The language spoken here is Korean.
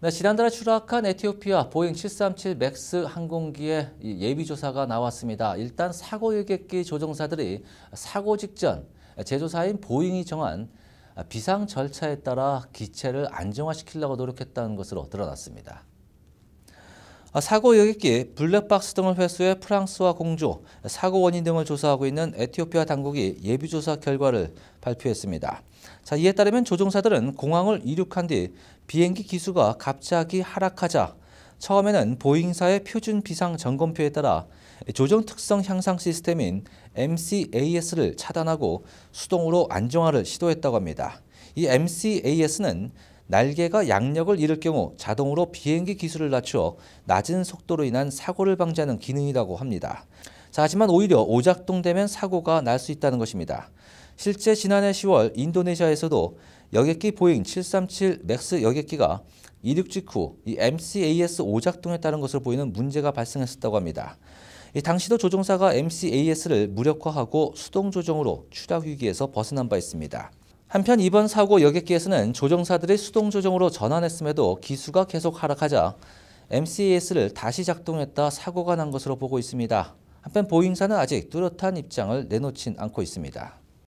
네, 지난달에 추락한 에티오피아 보잉 737 맥스 항공기의 예비조사가 나왔습니다. 일단 사고 일객기 조종사들이 사고 직전 제조사인 보잉이 정한 비상 절차에 따라 기체를 안정화시키려고 노력했다는 것으로 드러났습니다. 아, 사고 여객기, 블랙박스 등을 회수해 프랑스와 공조, 사고 원인 등을 조사하고 있는 에티오피아 당국이 예비조사 결과를 발표했습니다. 자, 이에 따르면 조종사들은 공항을 이륙한 뒤 비행기 기수가 갑자기 하락하자 처음에는 보잉사의 표준 비상 점검표에 따라 조정 특성 향상 시스템인 MCAS를 차단하고 수동으로 안정화를 시도했다고 합니다. 이 MCAS는 날개가 양력을 잃을 경우 자동으로 비행기 기술을 낮추어 낮은 속도로 인한 사고를 방지하는 기능이라고 합니다. 자, 하지만 오히려 오작동 되면 사고가 날 수 있다는 것입니다. 실제 지난해 10월 인도네시아에서도 여객기 보잉 737 맥스 여객기가 이륙 직후 이 MCAS 오작동에 따른 것으로 보이는 문제가 발생했었다고 합니다. 당시도 조종사가 MCAS를 무력화하고 수동 조정으로 추락 위기에서 벗어난 바 있습니다. 한편 이번 사고 여객기에서는 조종사들이 수동 조정으로 전환했음에도 기수가 계속 하락하자 MCAS를 다시 작동했다 사고가 난 것으로 보고 있습니다. 한편 보잉사는 아직 뚜렷한 입장을 내놓진 않고 있습니다.